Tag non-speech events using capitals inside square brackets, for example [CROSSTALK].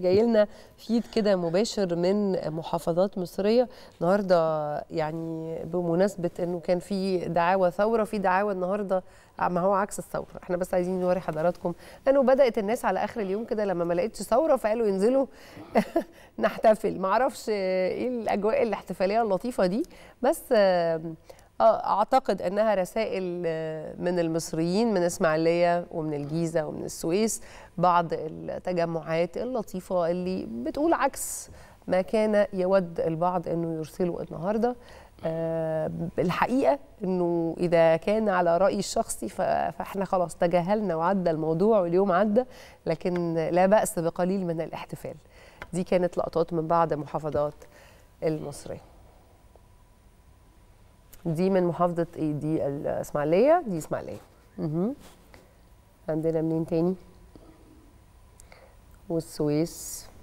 جاي لنا فيد كده مباشر من محافظات مصريه النهارده يعني بمناسبه انه كان في دعاوى ثوره في دعاوى النهارده آه، ما هو عكس الثوره احنا بس عايزين نوري حضراتكم لانه بدات الناس على اخر اليوم كده لما ما لقيتش ثوره فقالوا ينزلوا [LAUGHS] نحتفل ما اعرفش ايه الاجواء الاحتفاليه اللطيفه دي بس آه، اعتقد انها رسائل آه، من المصريين من اسماعيليه ومن الجيزه ومن السويس بعض التجمعات اللطيفه اللي بتقول عكس ما كان يود البعض انه يرسله النهارده آه، الحقيقه انه اذا كان على رايي الشخصي فاحنا خلاص تجاهلنا وعدى الموضوع واليوم عدى لكن لا باس بقليل من الاحتفال دي كانت لقطات من بعض محافظات المصريه دي من محافظه ايه دي الاسماعيليه دي اسماعيليه عندنا منين تاني والسويس